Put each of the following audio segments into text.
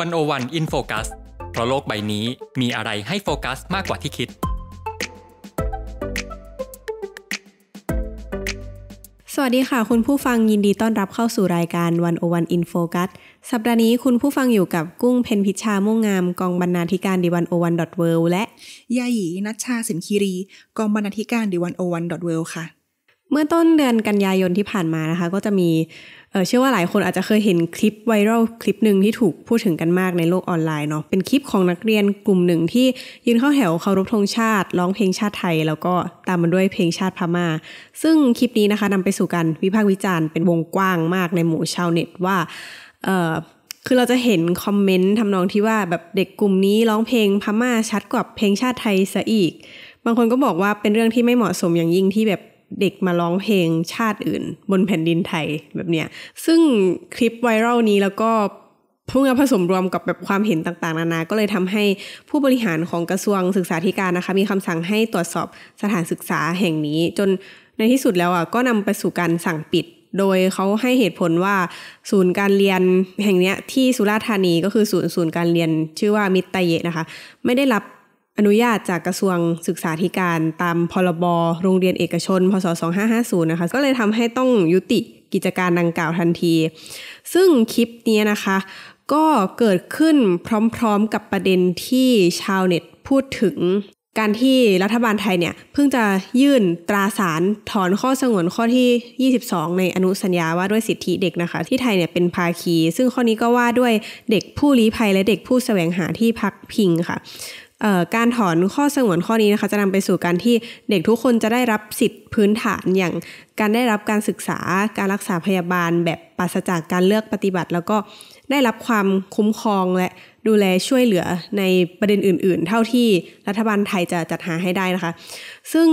วันโอวันอินโฟกัสเพราะโลกใบนี้มีอะไรให้โฟกัสมากกว่าที่คิด สวัสดีค่ะคุณผู้ฟังยินดีต้อนรับเข้าสู่รายการวันโอวันอินโฟกัสสัปดาห์นี้คุณผู้ฟังอยู่กับกุ้งเพนพิชาม่งงามกองบรรณาธิการดีวันโอวันดอทเวลและ ยายีนัชชาสินคีรีกองบรรณาธิการดีวันโอวันดอทเวลค่ะ เมื่อต้นเดือนกันยายนที่ผ่านมานะคะ ก็จะมีเชื่อว่าหลายคนอาจจะเคยเห็นคลิปไวรัลคลิปหนึ่งที่ถูกพูดถึงกันมากในโลกออนไลน์เนาะเป็นคลิปของนักเรียนกลุ่มหนึ่งที่ยืนเข้าแถวเคารพธงชาติ ร้องเพลงชาติไทยแล้วก็ตามมาด้วยเพลงชาติพมา่าซึ่งคลิปนี้นะคะนำไปสู่การวิพากษ์วิจารณ์เป็นวงกว้างมากในหมู่ชาวเน็ตว่าเออคือเราจะเห็นคอมเมนต์ทำนองที่ว่าแบบเด็กกลุ่มนี้ร้องเพลงพม่าชัดกว่าเพลงชาติไทยซะอีก บางคนก็บอกว่าเป็นเรื่องที่ไม่เหมาะสมอย่างยิ่งที่แบบเด็กมาร้องเพลงชาติอื่น บนแผ่นดินไทยแบบเนี้ย ซึ่งคลิปไวรัลนี้แล้วก็พวกนี้ผสมรวมกับแบบความเห็นต่างๆนานา ก็เลยทำให้ผู้บริหารของกระทรวงศึกษาธิการนะคะมีคำสั่งให้ตรวจสอบสถานศึกษาแห่งนี้ จนในที่สุดแล้วอ่ะก็นำไปสู่การสั่งปิด โดยเขาให้เหตุผลว่า ศูนย์การเรียนแห่งนี้ที่สุราษฎร์ธานีก็คือศูนย์ศูนย์การเรียนชื่อว่ามิตรเยะนะคะ ไม่ได้รับอนุญาตจากกระทรวงศึกษาธิการตามพรบ โรงเรียนเอกชน พศ2550นะคะ ก็เลยทำให้ต้องยุติกิจการดังกล่าวทันที ซึ่งคลิปนี้นะคะ ก็เกิดขึ้นพร้อมๆกับประเด็นที่ชาวเน็ต พูดถึงการที่รัฐบาลไทยเนี่ย เพิ่งจะยื่นตราสารถอนข้อสงวนข้อที่ 22 ในอนุสัญญาว่าด้วยสิทธิเด็กนะคะ ที่ไทยเนี่ยเป็นภาคี ซึ่งข้อนี้ก็ว่าด้วยเด็กผู้ลี้ภัยและเด็กผู้แสวงหาที่พักพิงค่ะการถอนข้อสงวนข้อนี้นะคะจะนำไปสู่การที่เด็กทุกคนจะได้รับสิทธิพื้นฐานอย่างการได้รับการศึกษาการรักษาพยาบาลแบบปราศจากการเลือกปฏิบัติ แล้วก็ได้รับความคุ้มครองและดูแลช่วยเหลือในประเด็นอื่น ๆ เท่าที่รัฐบาลไทยจะจัดหาให้ได้นะคะ ซึ่ง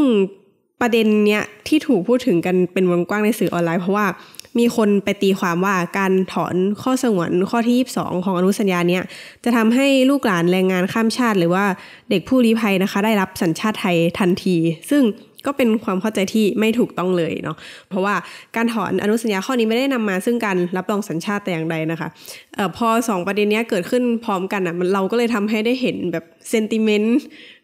ประเด็นเนี้ยที่ถูกพูดถึงกันเป็นวงกว้างในสื่อออนไลน์เพราะว่ามีคนไปตีความว่าการถอนข้อสงวนข้อที่ 22 ของอนุสัญญาเนี้ยจะทำให้ลูกหลานแรงงานข้ามชาติ หรือว่าเด็กผู้ลี้ภัยนะคะได้รับสัญชาติไทยทันที ซึ่งก็เป็นความเข้าใจที่ไม่ถูกต้องเลยเนาะเพราะว่าการถอนอนุสัญญาข้อนี้ไม่ได้นำมา ซึ่งการรับรองสัญชาติแต่อย่างใดนะคะออพอ 2 ประเด็นนี้เกิดขึ้นพร้อมกันอะ่ะเราก็เลยทำให้ได้เห็นแบบเซนติเมนต์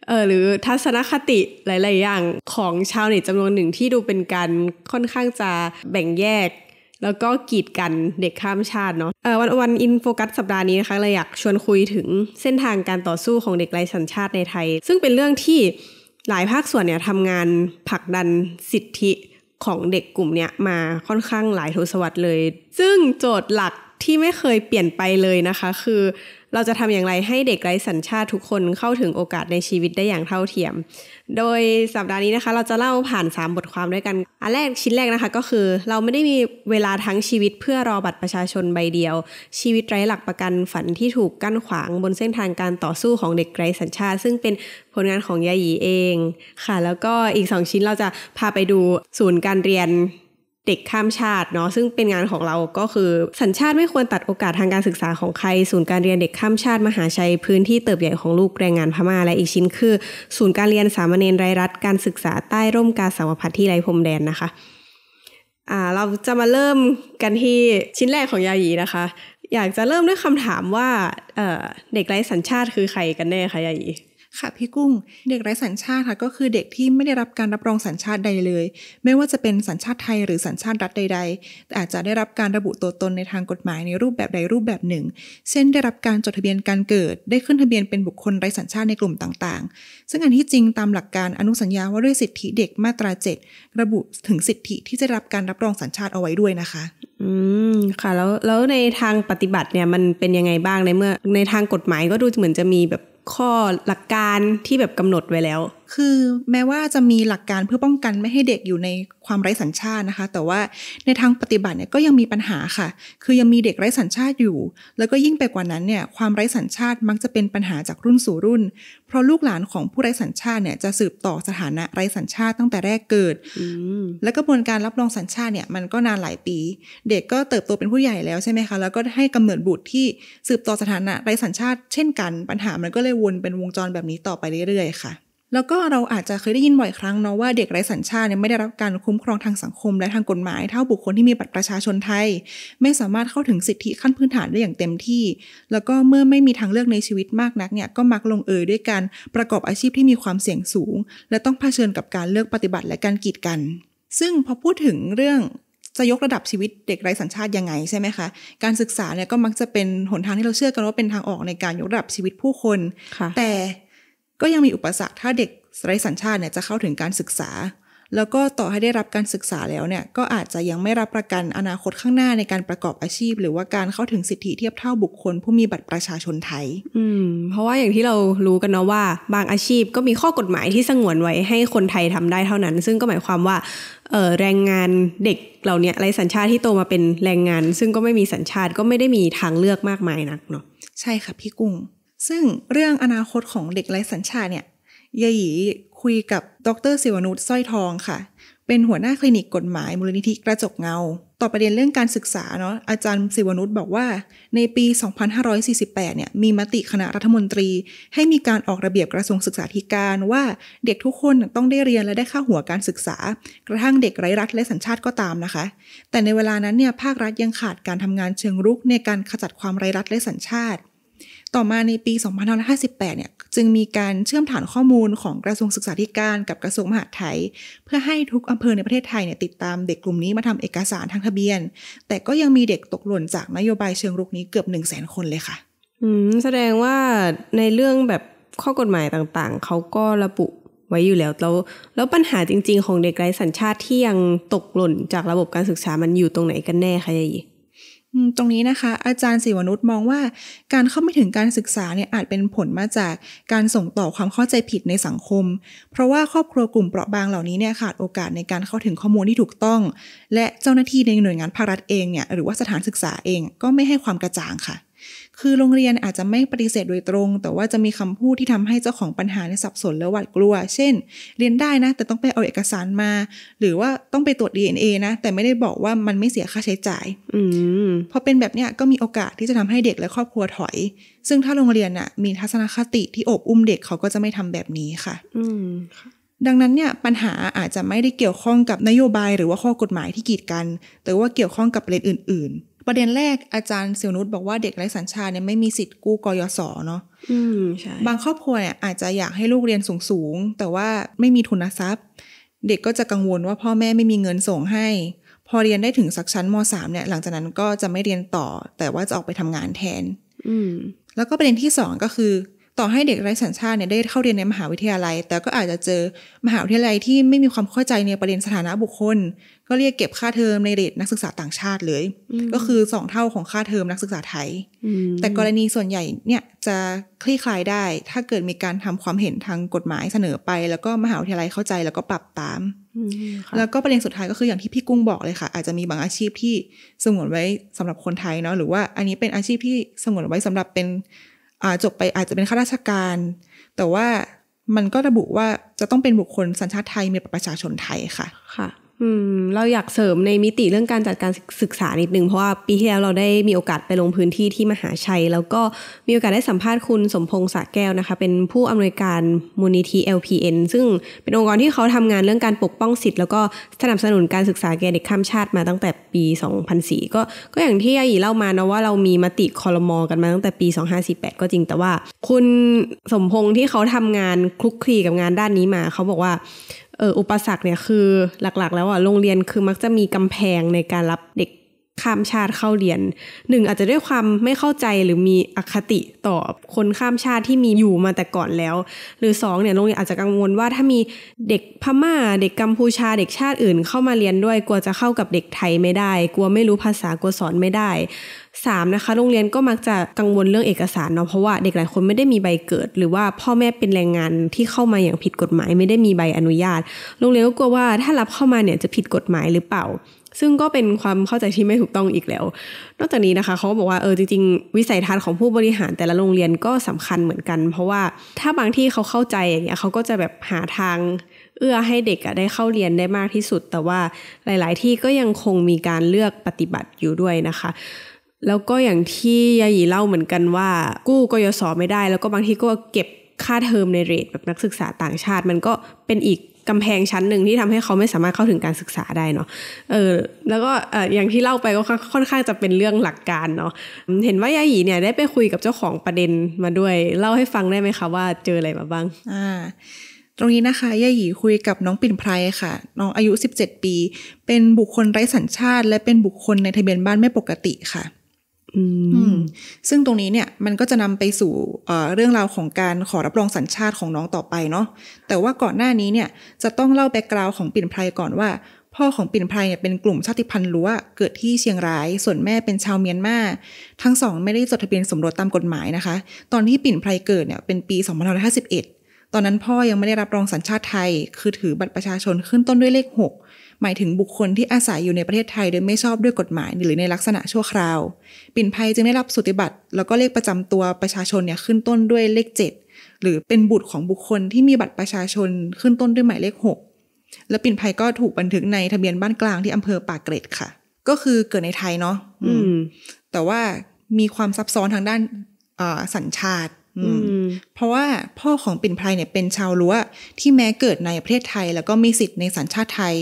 เออหรือทัศนคติหลาย ๆ อย่างของชาวเน็ตจำนวนหนึ่งที่ดูเป็นการค่อนข้างจะแบ่งแยกแล้วก็กีดกันเด็กข้ามชาติเนาะ เออวันวันอินโฟกัสสัปดาห์นี้นะคะเราอยากชวนคุยถึงเส้นทางการต่อสู้ของเด็กไร้สัญชาติในไทย ซึ่งเป็นเรื่องที่หลายภาคส่วนเนี่ยทำงานผลักดันสิทธิของเด็กกลุ่มเนี้ยมาค่อนข้างหลายทศวรรษเลย ซึ่งโจทย์หลักที่ไม่เคยเปลี่ยนไปเลยนะคะคือเราจะทำอย่างไรให้เด็กไร้สัญชาติทุกคนเข้าถึงโอกาสในชีวิตได้อย่างเท่าเทียม โดยสัปดาห์นี้นะคะเราจะเล่าผ่าน3บทความด้วยกัน อันแรกชิ้นแรกนะคะก็คือเราไม่ได้มีเวลาทั้งชีวิตเพื่อรอบัตรประชาชนใบเดียว ชีวิตไร้หลักประกันฝันที่ถูกกั้นขวาง บนเส้นทางการต่อสู้ของเด็กไร้สัญชาติซึ่งเป็นผลงานของยายีเองค่ะ แล้วก็อีก2ชิ้นเราจะพาไปดูศูนย์การเรียนเด็กข้ามชาติเนาะซึ่งเป็นงานของเราก็คือสัญชาติไม่ควรตัดโอกาสทางการศึกษาของใคร ศูนย์การเรียนเด็กข้ามชาติมหาชัยพื้นที่เติบใหญ่ของลูกแรงงานพมา่าและอีกชิ้นคือ ศูนย์การเรียนสามเณรไรรัฐการศึกษาใต้ร่มกาสาวพัฒที่ไรพรมแดนนะคะอ่าเราจะมาเริ่มกันที่ชิ้นแรกของยายีนะคะ อยากจะเริ่มด้วยคำถามว่าเเด็กไร้สัญชาติคือใครกันแน่คะยายีค่ะพี่กุ้ง เด็กไร้สัญชาติค่ะก็คือเด็กที่ไม่ได้รับการรับรองสัญชาติใดเลย ไม่ว่าจะเป็นสัญชาติไทยหรือสัญชาติรัฐใดๆแต่อาจจะได้รับการระบุตัวตนในทางกฎหมายในรูปแบบใดรูปแบบหนึ่ง เช่นได้รับการจดทะเบียนการเกิด ได้ขึ้นทะเบียนเป็นบุคคลไร้สัญชาติในกลุ่มต่าง ๆ ซึ่งอันที่จริงตามหลักการอนุสัญญาว่าด้วยสิทธิเด็กมาตราเจ็ดระบุถึงสิทธิที่จะรับการรับรองสัญชาติเอาไว้ด้วยนะคะอืมค่ะแล้วแล้วในทางปฏิบัติเนี่ยมันเป็นยังไงบ้างในเมื่อ ในทางกฎหมายก็ดูเหมือนจะมีแบบข้อหลักการที่แบบกำหนดไว้แล้วคือแม้ว่าจะมีหลักการเพื่อป้องกันไม่ให้เด็กอยู่ในความไร้สัญชาตินะคะ แต่ว่าในทางปฏิบัติเนี่ยก็ยังมีปัญหาค่ะ คือยังมีเด็กไร้สัญชาติอยู่ แล้วก็ยิ่งไปกว่านั้นเนี่ยความไร้สัญชาติมักจะเป็นปัญหาจากรุ่นสู่รุ่น เพราะลูกหลานของผู้ไร้สัญชาติเนี่ยจะสืบต่อสถานะไร้สัญชาติตั้งแต่แรกเกิดแล้วกระบวนการรับรองสัญชาติเนี่ยมันก็นานหลายปี เด็กก็เติบโตเป็นผู้ใหญ่แล้วใช่ไหมคะแล้วก็ให้กำเนิดบุตรที่สืบต่อสถานะไร้สัญชาติ เช่นกัน ปัญหามันก็เลยวนเป็นวงจรแบบนี้ต่อไปเรื่อยๆค่ะแล้วก็เราอาจจะเคยได้ยินบ่อยครั้งเนาะว่าเด็กไร้สัญชาติเนี่ยไม่ได้รับการคุ้มครองทางสังคมและทางกฎหมายเท่าบุคคลที่มีบัตรประชาชนไทย ไม่สามารถเข้าถึงสิทธิขั้นพื้นฐานได้อย่างเต็มที่ แล้วก็เมื่อไม่มีทางเลือกในชีวิตมากนักเนี่ยก็มักลงเอยด้วยการประกอบอาชีพที่มีความเสี่ยงสูง และต้องเผชิญกับการเลือกปฏิบัติและการกีดกัน ซึ่งพอพูดถึงเรื่องจะยกระดับชีวิตเด็กไร้สัญชาติยังไงใช่ไหมคะการศึกษาเนี่ยก็มักจะเป็นหนทางที่เราเชื่อกันว่าเป็นทางออกในการยกระดับชีวิตผู้คนคแต่ก็ยังมีอุปสรรคถ้าเด็กไร้สัญชาติเนี่ยจะเข้าถึงการศึกษา แล้วก็ต่อให้ได้รับการศึกษาแล้วเนี่ย ก็อาจจะยังไม่รับประกันอนาคตข้างหน้าในการประกอบอาชีพ หรือว่าการเข้าถึงสิทธิเทียบเท่าบุคคล ผู้มีบัตรประชาชนไทย อืมเพราะว่าอย่างที่เรารู้กันเนาะว่า บางอาชีพก็มีข้อกฎหมายที่สงวนไว้ให้คนไทยทำได้เท่านั้น ซึ่งก็หมายความว่าแรงงานเด็กเหล่านี้ไรสัญชาติที่โตมาเป็นแรงงาน ซึ่งก็ไม่มีสัญชาติก็ไม่ได้มีทางเลือกมากมายนักเนาะใช่ค่ะพี่กุ้งซึ่งเรื่องอนาคตของเด็กไร้สัญชาติเนี่ยยายยีคุยกับดรศิวนุชสร้อยทองค่ะ เป็นหัวหน้าคลินิกกฎหมาย มูลนิธิกระจกเงา ต่อประเด็นเรื่องการศึกษาเนาะ อาจารย์ศิวนุชบอกว่า ในปี 2548เนี่ย มีมติคณะรัฐมนตรีให้มีการออกระเบียบกระทรวงศึกษาธิการว่าเด็กทุกคนต้องได้เรียนและได้ค่าหัวการศึกษา กระทั่งเด็กไร้รัฐและสัญชาติก็ตามนะคะ แต่ในเวลานั้นเนี่ยภาครัฐยังขาดการทำงานเชิงรุกในการขจัดความไร้รัฐและสัญชาติต่อมาในปี 2558 เนี่ยจึงมีการเชื่อมฐานข้อมูลของกระทรวงศึกษาธิการกับกระทรวงมหาดไทย เพื่อให้ทุกอำเภอในประเทศไทยเนี่ยติดตามเด็กกลุ่มนี้มาทำเอกสารทางทะเบียน แต่ก็ยังมีเด็กตกหล่นจากนโยบายเชิงรุกนี้เกือบ 1 0 0 0 0แคนเลยค่ะอืมแสดงว่าในเรื่องแบบข้อกฎหมายต่างๆ เขาก็ระบุไว้อยู่แล้วแล้วแล้วปัญหาจริง ๆของเด็กไร้สัญชาติที่ยังตกหล่นจากระบบการศึกษามันอยู่ตรงไหนกันแน่คะยายตรงนี้นะคะอาจารย์ศิวนุษย์มองว่า การเข้าไม่ถึงการศึกษาเนี่ยอาจเป็นผลมาจากการส่งต่อความเข้าใจผิดในสังคม เพราะว่าครอบครัวกลุ่มเปราะบางเหล่านี้เนี่ยขาดโอกาสในการเข้าถึงข้อมูลที่ถูกต้อง และเจ้าหน้าที่ในหน่วยงานภาครัฐเองเนี่ยหรือว่าสถานศึกษาเองก็ไม่ให้ความกระจ่างค่ะคือโรงเรียนอาจจะไม่ปฏิเสธโดยตรง แต่ว่าจะมีคำพูดที่ทำให้เจ้าของปัญหาในสับสนและหวาดกลัว เช่น เรียนได้นะ แต่ต้องไปเอาเอกสารมา หรือว่าต้องไปตรวจ DNA นะแต่ไม่ได้บอกว่ามันไม่เสียค่าใช้จ่ายอพอเป็นแบบเนี้ยก็มีโอกาสที่จะทำให้เด็กและครอบครัวถอย ซึ่งถ้าโรงเรียนน่ะมีทัศนคติที่อบอุ้มเด็กเขาก็จะไม่ทำแบบนี้ค่ะอืมดังนั้นเนี่ยปัญหาอาจจะไม่ได้เกี่ยวข้องกับนโยบายหรือว่าข้อกฎหมายที่กีดกัน แต่ว่าเกี่ยวข้องกับประเด็นอื่นประเด็นแรกอาจารย์เสี่ยวนุชบอกว่าเด็กไร้สัญชาติเนี่ยไม่มีสิทธิ์กู้กยศเนาะ อืมใช่ บางครอบครัวเนี่ยอาจจะอยากให้ลูกเรียนสูง ๆ แต่ว่าไม่มีทุนทรัพย์ เด็กก็จะกังวลว่าพ่อแม่ไม่มีเงินส่งให้ พอเรียนได้ถึงสักชั้นม .3 เนี่ยหลังจากนั้นก็จะไม่เรียนต่อ แต่ว่าจะออกไปทำงานแทน อืแล้วก็ประเด็นที่สองก็คือต่อให้เด็กไร้สัญชาติเนี่ยได้เข้าเรียนในมหาวิทยาลัย แต่ก็อาจจะเจอมหาวิทยาลัยที่ไม่มีความเข้าใจในประเด็นสถานะบุคคล ก็เรียกเก็บค่าเทอมในเรทนักศึกษาต่างชาติเลย ก็คือสองเท่าของค่าเทอมนักศึกษาไทย แต่กรณีส่วนใหญ่เนี่ยจะคลี่คลาย ได้ถ้าเกิดมีการทำความเห็นทางกฎหมายเสนอไป แล้วก็มหาวิทยาลัยเข้าใจ แล้วก็ปรับตาม แล้วก็ประเด็นสุดท้ายก็คืออย่างที่พี่กุ้งบอกเลยค่ะอาจจะมีบางอาชีพที่สงวนไว้สำหรับคนไทยเนาะหรือว่าอันนี้เป็นอาชีพที่สงวนไว้สำหรับเป็นอาจบไปอาจจะเป็นข้าราชการ แต่ว่ามันก็ระบุว่าจะต้องเป็นบุคคลสัญชาติไทย มีประชาชนไทยค่ะค่ะอืมเราอยากเสริมในมิติเรื่องการจัดการศึกษานิดนึง เพราะว่าปีที่แล้วเราได้มีโอกาสไปลงพื้นที่ที่มหาชัย แล้วก็มีโอกาสได้สัมภาษณ์คุณสมพงษ์สะแก้วนะคะ เป็นผู้อำนวยการมูลนิธิ LPN ซึ่งเป็นองค์กรที่เขาทำงานเรื่องการปกป้องสิทธิ์ แล้วก็สนับสนุนการศึกษาแก่เด็กข้ามชาติมาตั้งแต่ปี 2004 ก็ก็อย่างที่อายีเล่ามานะว่าเรามีมติคอรมอกันมาตั้งแต่ปี2548ก็จริง แต่ว่า คุณสมพงษ์ที่เขาทำงานคลุกคลีกับงานด้านนี้มาเขาบอกว่าอุปสรรคเนี่ยคือหลักๆแล้วอ่ะโรงเรียนคือมักจะมีกำแพงในการรับเด็กข้ามชาติเข้าเรียนหนึ่งอาจจะด้วยความไม่เข้าใจหรือมีอคติต่อคนข้ามชาติที่มีอยู่มาแต่ก่อนแล้ว หรือ 2 เนี่ยโรงเรียนอาจจะกังวลว่าถ้ามีเด็กพม่า เด็กกัมพูชาเด็กชาติอื่น เข้ามาเรียนด้วย กลัวจะเข้ากับเด็กไทยไม่ได้ กลัวไม่รู้ภาษากลัวสอนไม่ได้ 3. นะคะโรงเรียนก็มักจะกังวลเรื่องเอกสารเนาะเพราะว่า เด็กหลายคนไม่ได้มีใบเกิด หรือว่าพ่อแม่เป็นแรงงานที่เข้ามาอย่างผิดกฎหมาย ไม่ได้มีใบอนุญาตโรงเรียนก็กลัวว่า ถ้ารับเข้ามาเนี่ยจะผิดกฎหมายหรือเปล่าซึ่งก็เป็นความเข้าใจที่ไม่ถูกต้องอีกแล้ว นอกจากนี้นะคะเขาบอกว่าเออจริงๆ วิสัยทัศน์ของผู้บริหารแต่ละโรงเรียนก็สำคัญเหมือนกัน เพราะว่าถ้าบางที่เขาเข้าใจอย่างเงี้ยเขาก็จะแบบหาทางเอื้อให้เด็กอะได้เข้าเรียนได้มากที่สุด แต่ว่าหลาย ๆ ที่ก็ยังคงมีการเลือกปฏิบัติอยู่ด้วยนะคะ แล้วก็อย่างที่ยายีเล่าเหมือนกันว่า กู้กยศไม่ได้ แล้วก็บางที่ก็เก็บค่าเทอมในเรทแบบนักศึกษาต่างชาติมันก็เป็นอีกกำแพงชั้นหนึ่งที่ทำให้เขาไม่สามารถเข้าถึงการศึกษาได้เนาะ เออ แล้วก็อย่างที่เล่าไปก็ค่อนข้างจะเป็นเรื่องหลักการเนาะ เห็นว่ายายีเนี่ยได้ไปคุยกับเจ้าของประเด็นมาด้วย เล่าให้ฟังได้ไหมคะว่า เจออะไรมาบ้าง อ่า ตรงนี้นะคะยายีคุยกับน้องปิ่นไพรค่ะ น้องอายุ 17 ปี เป็นบุคคลไร้สัญชาติ และเป็นบุคคลในทะเบียนบ้านไม่ปกติค่ะซึ่งตรงนี้เนี่ยมันก็จะนำไปสู่เรื่องราวของการขอรับรองสัญชาติของน้องต่อไปเนาะแต่ว่าก่อนหน้านี้เนี่ยจะต้องเล่าแบ็กกราวของปิ่นไพรก่อนว่า พ่อของปิ่นไพรเนี่ยเป็นกลุ่มชาติพันธุ์ล้วเกิดที่เชียงราย ส่วนแม่เป็นชาวเมียนมาทั้งสองไม่ได้จดทะเบียนสมรสตามกฎหมายนะคะ ตอนที่ปิ่นไพรเกิดเนี่ยเป็นปี 2551 ตอนนั้นพ่อยังไม่ได้รับรองสัญชาติไทยคือถือบัตรประชาชนขึ้นต้นด้วยเลข 6หมายถึงบุคคลที่อาศัยอยู่ในประเทศไทย โดยไม่ชอบด้วยกฎหมายหรือในลักษณะชั่วคราว ปิ่นภัยจึงได้รับสุติบัตรแล้วก็เลขประจำตัวประชาชนเนี่ยขึ้นต้นด้วยเลข 7 หรือเป็นบุตรของบุคคลที่มีบัตรประชาชนขึ้นต้นด้วยหมายเลข6 และปิ่นภัยก็ถูกบันทึกในทะเบียนบ้านกลางที่อำเภอปากเกร็ดค่ะ ก็คือเกิดในไทยเนาะแต่ว่ามีความซับซ้อนทางด้านสัญชาติเพราะว่าพ่อของปิ่นไพรเนี่ยเป็นชาวลัวที่แม้เกิดในประเทศไทยแล้วก็มีสิทธิ์ในสัญชาติไทย